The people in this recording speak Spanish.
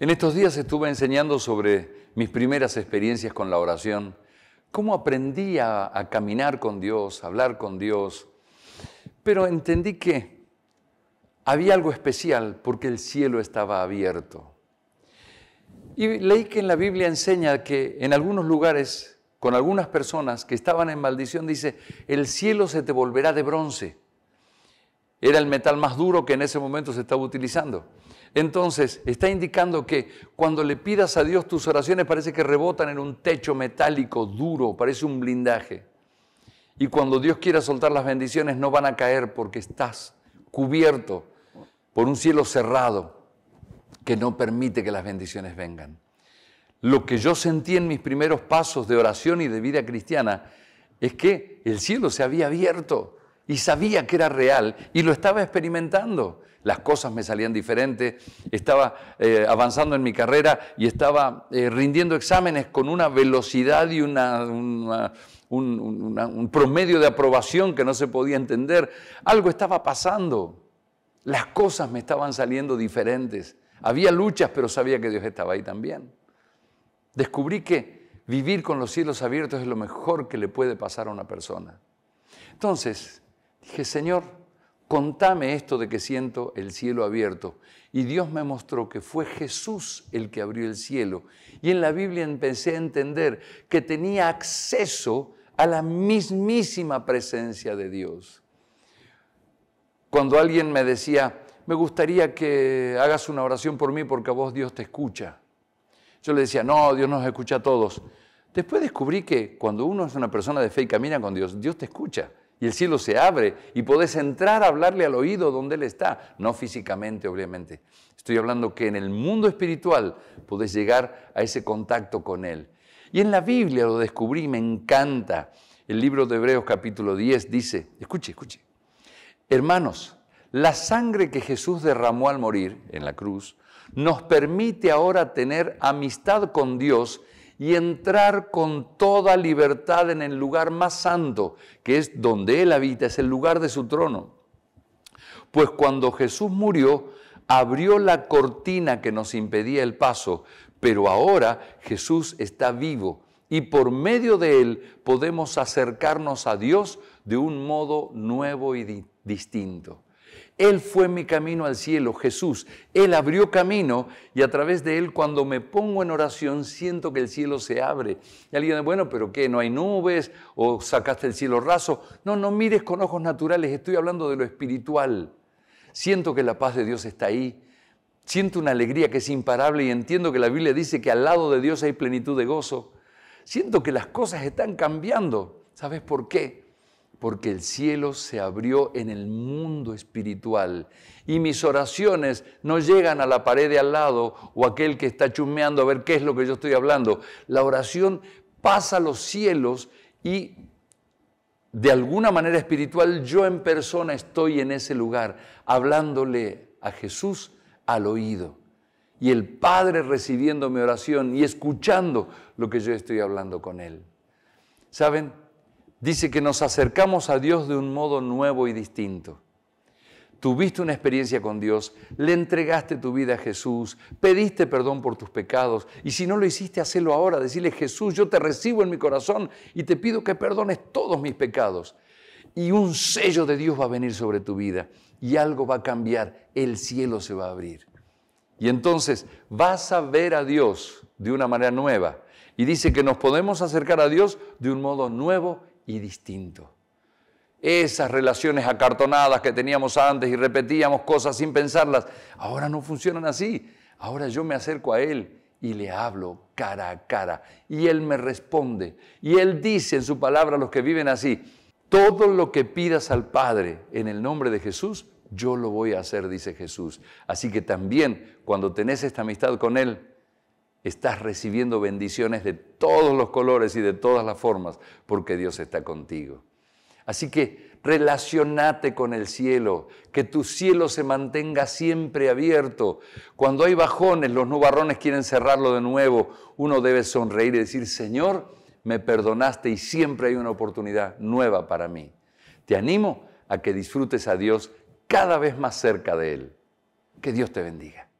En estos días estuve enseñando sobre mis primeras experiencias con la oración, cómo aprendí a, caminar con Dios, hablar con Dios, pero entendí que había algo especial porque el cielo estaba abierto. Y leí que en la Biblia enseña que en algunos lugares, con algunas personas que estaban en maldición, dice, el cielo se te volverá de bronce. Era el metal más duro que en ese momento se estaba utilizando. Entonces, está indicando que cuando le pidas a Dios tus oraciones parece que rebotan en un techo metálico duro, parece un blindaje. Y cuando Dios quiera soltar las bendiciones no van a caer porque estás cubierto por un cielo cerrado que no permite que las bendiciones vengan. Lo que yo sentí en mis primeros pasos de oración y de vida cristiana es que el cielo se había abierto y sabía que era real y lo estaba experimentando. Las cosas me salían diferentes, estaba eh, avanzando en mi carrera y estaba eh, rindiendo exámenes con una velocidad y una, un promedio de aprobación que no se podía entender. Algo estaba pasando. Las cosas me estaban saliendo diferentes. Había luchas, pero sabía que Dios estaba ahí también. Descubrí que vivir con los cielos abiertos es lo mejor que le puede pasar a una persona. Entonces, Dije, Señor, contame esto de que siento el cielo abierto. Y Dios me mostró que fue Jesús el que abrió el cielo. Y en la Biblia empecé a entender que tenía acceso a la mismísima presencia de Dios. Cuando alguien me decía, me gustaría que hagas una oración por mí porque a vos Dios te escucha. Yo le decía, no, Dios nos escucha a todos. Después descubrí que cuando uno es una persona de fe y camina con Dios, Dios te escucha y el cielo se abre y podés entrar a hablarle al oído donde Él está, no físicamente obviamente. Estoy hablando que en el mundo espiritual podés llegar a ese contacto con Él. Y en la Biblia lo descubrí, me encanta. El libro de Hebreos capítulo 10 dice, escuche, escuche, hermanos, la sangre que Jesús derramó al morir en la cruz nos permite ahora tener amistad con Dios y entrar con toda libertad en el lugar más santo, que es donde Él habita, es el lugar de su trono. Pues cuando Jesús murió, abrió la cortina que nos impedía el paso, pero ahora Jesús está vivo y por medio de Él podemos acercarnos a Dios de un modo nuevo y distinto. Él fue mi camino al cielo, Jesús. Él abrió camino y a través de Él cuando me pongo en oración siento que el cielo se abre. Y alguien dice, bueno, pero ¿qué? ¿No hay nubes? ¿O sacaste el cielo raso? No, no mires con ojos naturales, estoy hablando de lo espiritual. Siento que la paz de Dios está ahí. Siento una alegría que es imparable y entiendo que la Biblia dice que al lado de Dios hay plenitud de gozo. Siento que las cosas están cambiando. ¿Sabes por qué? porque el cielo se abrió en el mundo espiritual y mis oraciones no llegan a la pared de al lado o aquel que está chumeando a ver qué es lo que yo estoy hablando. La oración pasa a los cielos y de alguna manera espiritual yo en persona estoy en ese lugar hablándole a Jesús al oído y el Padre recibiendo mi oración y escuchando lo que yo estoy hablando con Él. ¿Saben? dice que nos acercamos a Dios de un modo nuevo y distinto. Tuviste una experiencia con Dios, le entregaste tu vida a Jesús, pediste perdón por tus pecados y si no lo hiciste, hacelo ahora, decirle Jesús, yo te recibo en mi corazón y te pido que perdones todos mis pecados. Y un sello de Dios va a venir sobre tu vida y algo va a cambiar, el cielo se va a abrir. Y entonces vas a ver a Dios de una manera nueva. Y dice que nos podemos acercar a Dios de un modo nuevo y distinto. Esas relaciones acartonadas que teníamos antes y repetíamos cosas sin pensarlas, ahora no funcionan así. Ahora yo me acerco a Él y le hablo cara a cara y Él me responde. Y Él dice en su palabra a los que viven así, todo lo que pidas al Padre en el nombre de Jesús, yo lo voy a hacer, dice Jesús. Así que también cuando tenés esta amistad con Él, estás recibiendo bendiciones de todos los colores y de todas las formas, porque Dios está contigo. Así que relacionate con el cielo, que tu cielo se mantenga siempre abierto. Cuando hay bajones, los nubarrones quieren cerrarlo de nuevo, uno debe sonreír y decir, Señor, me perdonaste y siempre hay una oportunidad nueva para mí. Te animo a que disfrutes a Dios cada vez más cerca de Él. Que Dios te bendiga.